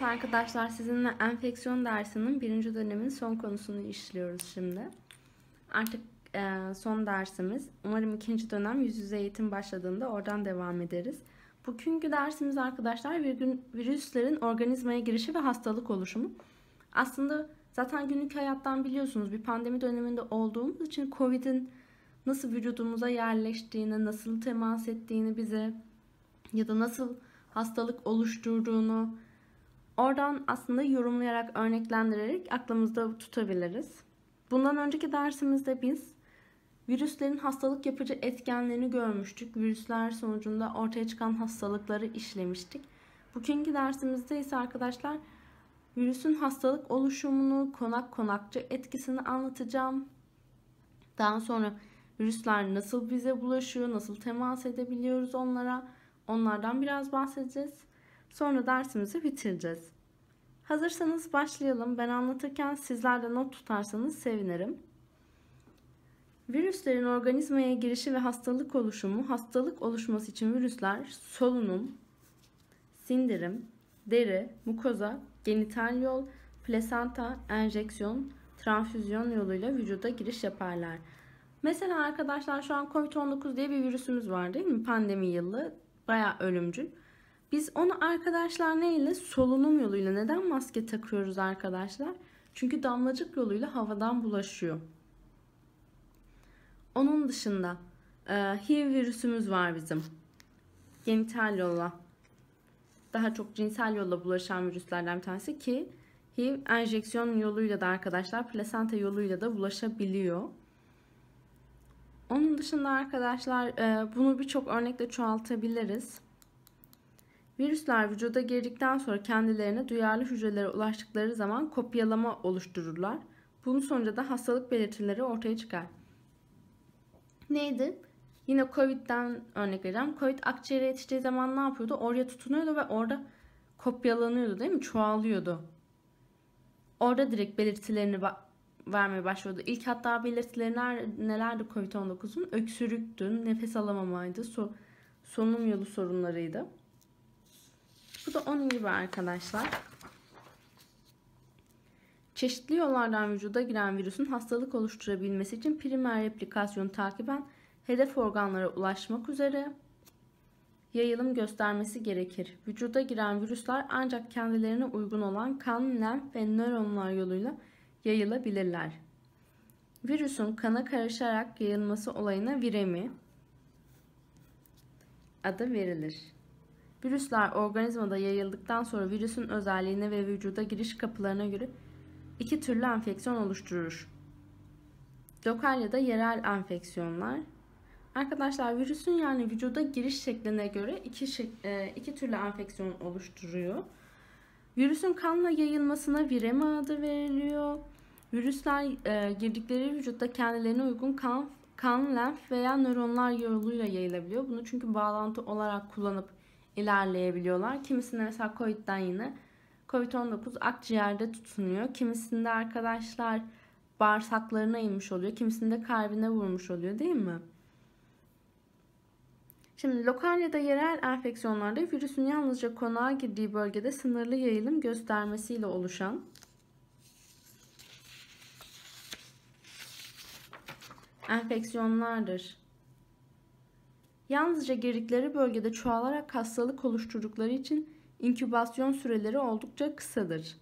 Evet arkadaşlar sizinle enfeksiyon dersinin birinci dönemin son konusunu işliyoruz şimdi. Artık e, son dersimiz. Umarım ikinci dönem yüz yüze eğitim başladığında oradan devam ederiz. Bugünkü dersimiz arkadaşlar virüslerin organizmaya girişi ve hastalık oluşumu. Aslında zaten günlük hayattan biliyorsunuz bir pandemi döneminde olduğumuz için Covid'in nasıl vücudumuza yerleştiğini, nasıl temas ettiğini bize ya da nasıl hastalık oluşturduğunu Oradan aslında yorumlayarak, örneklendirerek aklımızda tutabiliriz. Bundan önceki dersimizde biz virüslerin hastalık yapıcı etkenlerini görmüştük. Virüsler sonucunda ortaya çıkan hastalıkları işlemiştik. Bugünkü dersimizde ise arkadaşlar virüsün hastalık oluşumunu, konak konakçı etkisini anlatacağım. Daha sonra virüsler nasıl bize bulaşıyor, nasıl temas edebiliyoruz onlara onlardan biraz bahsedeceğiz. Sonra dersimizi bitireceğiz. Hazırsanız başlayalım. Ben anlatırken sizler de not tutarsanız sevinirim. Virüslerin organizmaya girişi ve hastalık oluşumu, hastalık oluşması için virüsler solunum, sindirim, deri, mukoza, genital yol, plasenta, enjeksiyon, transfüzyon yoluyla vücuda giriş yaparlar. Mesela arkadaşlar şu an COVID-19 diye bir virüsümüz var değil mi? Pandemi yılı bayağı ölümcül. Biz onu arkadaşlar neyle? Solunum yoluyla. Neden maske takıyoruz arkadaşlar? Çünkü damlacık yoluyla havadan bulaşıyor. Onun dışında e, HIV virüsümüz var bizim. Genital yolla. Daha çok cinsel yolla bulaşan virüslerden bir tanesi ki HIV enjeksiyon yoluyla da arkadaşlar plasenta yoluyla da bulaşabiliyor. Onun dışında arkadaşlar e, bunu birçok örnekle çoğaltabiliriz. Virüsler vücuda girdikten sonra kendilerine duyarlı hücrelere ulaştıkları zaman kopyalama oluştururlar. Bunun sonucu da hastalık belirtileri ortaya çıkar. Neydi? Yine Covid'den örnek vereceğim. Covid akciğere yetiştiği zaman ne yapıyordu? Oraya tutunuyordu ve orada kopyalanıyordu değil mi? Çoğalıyordu. Orada direkt belirtilerini vermeye başlıyordu. İlk hatta belirtileri nelerdi Covid-19'un? Öksürüktü, nefes alamamaydı, so solunum yolu sorunlarıydı. Bu da onun gibi arkadaşlar. Çeşitli yollardan vücuda giren virüsün hastalık oluşturabilmesi için primer replikasyonu takiben hedef organlara ulaşmak üzere yayılım göstermesi gerekir. Vücuda giren virüsler ancak kendilerine uygun olan kan, lenf ve nöronlar yoluyla yayılabilirler. Virüsün kana karışarak yayılması olayına viremi adı verilir. Virüsler organizmada yayıldıktan sonra virüsün özelliğine ve vücuda giriş kapılarına göre iki türlü enfeksiyon oluşturur. Lokal ya da yerel enfeksiyonlar. Arkadaşlar virüsün yani vücuda giriş şekline göre iki, e, iki türlü enfeksiyon oluşturuyor. Virüsün kanla yayılmasına virema adı veriliyor. Virüsler e, girdikleri vücutta kendilerine uygun kan, kan, lenf veya nöronlar yoluyla yayılabiliyor. Bunu çünkü bağlantı olarak kullanıp ilerleyebiliyorlar. Kimisinde mesela COVID'den yine COVID-19 akciğerde tutunuyor. Kimisinde arkadaşlar bağırsaklarına inmiş oluyor. Kimisinde kalbine vurmuş oluyor değil mi? Şimdi lokal ya da yerel enfeksiyonlarda virüsün yalnızca konağa girdiği bölgede sınırlı yayılım göstermesiyle oluşan enfeksiyonlardır. Yalnızca girdikleri bölgede çoğalarak hastalık oluşturdukları için inkübasyon süreleri oldukça kısadır.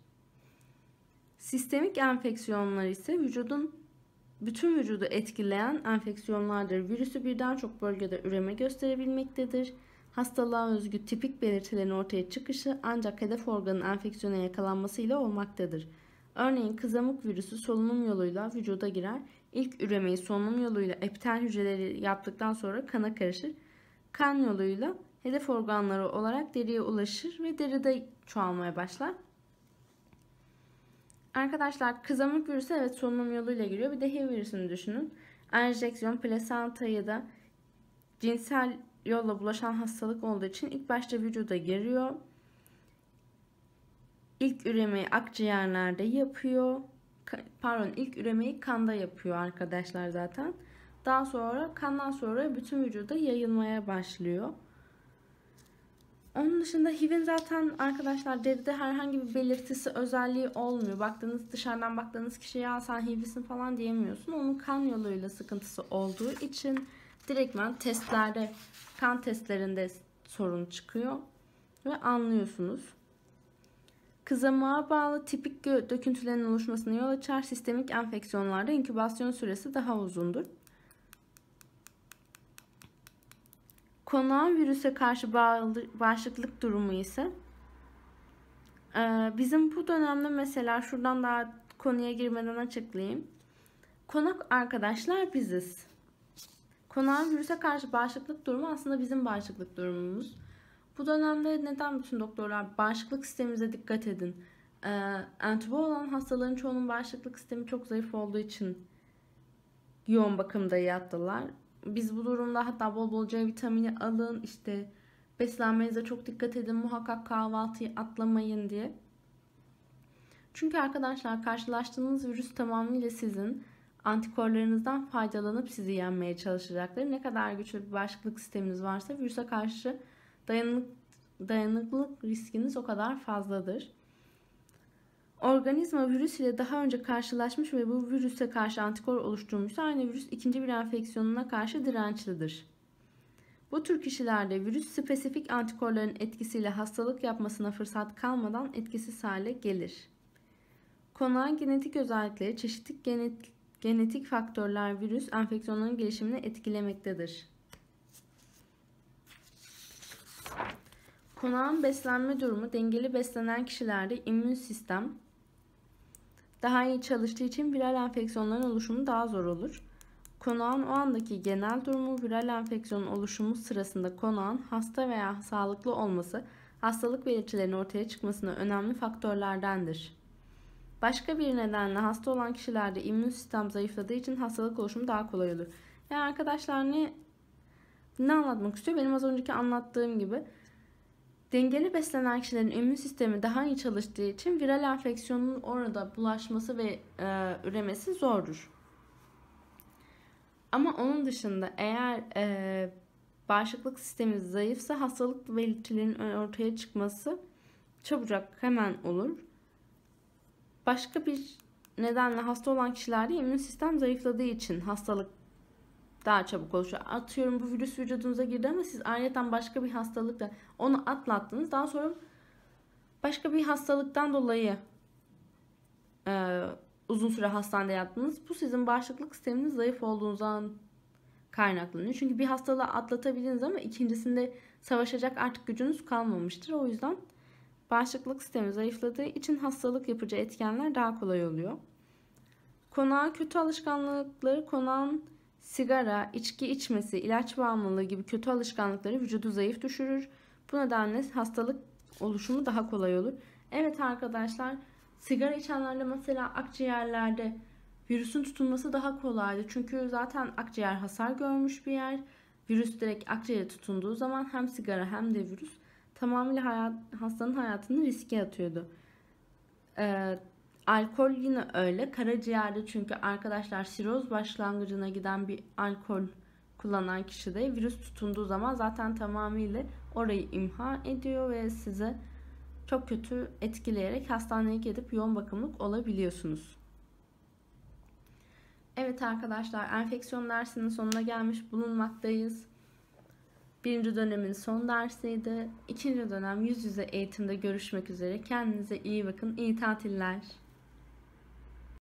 Sistemik enfeksiyonlar ise vücudun bütün vücudu etkileyen enfeksiyonlardır. Virüsü birden çok bölgede üreme gösterebilmektedir. Hastalığa özgü tipik belirtilerin ortaya çıkışı ancak hedef organın enfeksiyona yakalanmasıyla olmaktadır. Örneğin kızamık virüsü solunum yoluyla vücuda girer İlk üremeyi solunum yoluyla epitel hücreleri yaptıktan sonra kana karışır. Kan yoluyla hedef organları olarak deriye ulaşır ve deride çoğalmaya başlar. Arkadaşlar kızamık virüsü evet solunum yoluyla giriyor. Bir de HIV virüsünü düşünün. Enjeksiyon, plasenta ya da cinsel yolla bulaşan hastalık olduğu için ilk başta vücuda giriyor. İlk üremeyi akciğerlerde yapıyor pardon ilk üremeyi kanda yapıyor arkadaşlar zaten. Daha sonra kandan sonra bütün vücuda yayılmaya başlıyor. Onun dışında HIV'in zaten arkadaşlar deride herhangi bir belirtisi özelliği olmuyor. Baktığınız dışarıdan baktığınız kişiye ya sen HIV'lisin falan diyemiyorsun. Onun kan yoluyla sıkıntısı olduğu için direktmen testlerde kan testlerinde sorun çıkıyor ve anlıyorsunuz. Kızamığa bağlı tipik döküntülerin oluşmasına yol açar. Sistemik enfeksiyonlarda inkübasyon süresi daha uzundur. Konağın virüse karşı bağışıklık durumu ise e, bizim bu dönemde mesela şuradan daha konuya girmeden açıklayayım. Konak arkadaşlar biziz. Konağın virüse karşı bağışıklık durumu aslında bizim bağışıklık durumumuz. Bu dönemde neden bütün doktorlar bağışıklık sistemimize dikkat edin. Ee, entübe olan hastaların çoğunun bağışıklık sistemi çok zayıf olduğu için yoğun bakımda yattılar. Biz bu durumda hatta bol bol C vitamini alın işte beslenmenize çok dikkat edin muhakkak kahvaltıyı atlamayın diye. Çünkü arkadaşlar karşılaştığınız virüs tamamıyla sizin antikorlarınızdan faydalanıp sizi yenmeye çalışacaktır. Ne kadar güçlü bir bağışıklık sisteminiz varsa virüse karşı dayanık, dayanıklılık riskiniz o kadar fazladır. Organizma virüs ile daha önce karşılaşmış ve bu virüse karşı antikor oluşturmuşsa aynı virüs ikinci bir enfeksiyonuna karşı dirençlidir. Bu tür kişilerde virüs spesifik antikorların etkisiyle hastalık yapmasına fırsat kalmadan etkisiz hale gelir. Konağın genetik özellikleri çeşitli genetik, faktörler virüs enfeksiyonların gelişimini etkilemektedir. Konağın beslenme durumu dengeli beslenen kişilerde immün sistem daha iyi çalıştığı için viral enfeksiyonların oluşumu daha zor olur. Konağın o andaki genel durumu viral enfeksiyonun oluşumu sırasında konağın hasta veya sağlıklı olması hastalık belirtilerinin ortaya çıkmasına önemli faktörlerdendir. Başka bir nedenle hasta olan kişilerde immün sistem zayıfladığı için hastalık oluşumu daha kolay olur. Yani arkadaşlar ne, ne anlatmak istiyor? Benim az önceki anlattığım gibi Dengeli beslenen kişilerin immün sistemi daha iyi çalıştığı için viral enfeksiyonun orada bulaşması ve e, üremesi zordur. Ama onun dışında eğer e, bağışıklık sistemimiz zayıfsa hastalık belirtilerinin ortaya çıkması çabucak hemen olur. Başka bir nedenle hasta olan kişilerde immün sistem zayıfladığı için hastalık daha çabuk oluşuyor. Atıyorum bu virüs vücudunuza girdi ama siz ayrıca başka bir hastalıkla onu atlattınız. Daha sonra başka bir hastalıktan dolayı e, uzun süre hastanede yattınız. Bu sizin bağışıklık sisteminiz zayıf olduğunuzdan kaynaklanıyor. Çünkü bir hastalığı atlatabildiniz ama ikincisinde savaşacak artık gücünüz kalmamıştır. O yüzden bağışıklık sistemi zayıfladığı için hastalık yapıcı etkenler daha kolay oluyor. Konağın kötü alışkanlıkları konağın sigara, içki içmesi, ilaç bağımlılığı gibi kötü alışkanlıkları vücudu zayıf düşürür. Bu nedenle hastalık oluşumu daha kolay olur. Evet arkadaşlar sigara içenlerde mesela akciğerlerde virüsün tutunması daha kolaydı. Çünkü zaten akciğer hasar görmüş bir yer. Virüs direkt akciğere tutunduğu zaman hem sigara hem de virüs tamamıyla hayat, hastanın hayatını riske atıyordu. Ee, Alkol yine öyle. Karaciğerde çünkü arkadaşlar siroz başlangıcına giden bir alkol kullanan kişide virüs tutunduğu zaman zaten tamamıyla orayı imha ediyor ve size çok kötü etkileyerek hastaneye gidip yoğun bakımlık olabiliyorsunuz. Evet arkadaşlar enfeksiyon dersinin sonuna gelmiş bulunmaktayız. Birinci dönemin son dersiydi. İkinci dönem yüz yüze eğitimde görüşmek üzere. Kendinize iyi bakın. İyi tatiller.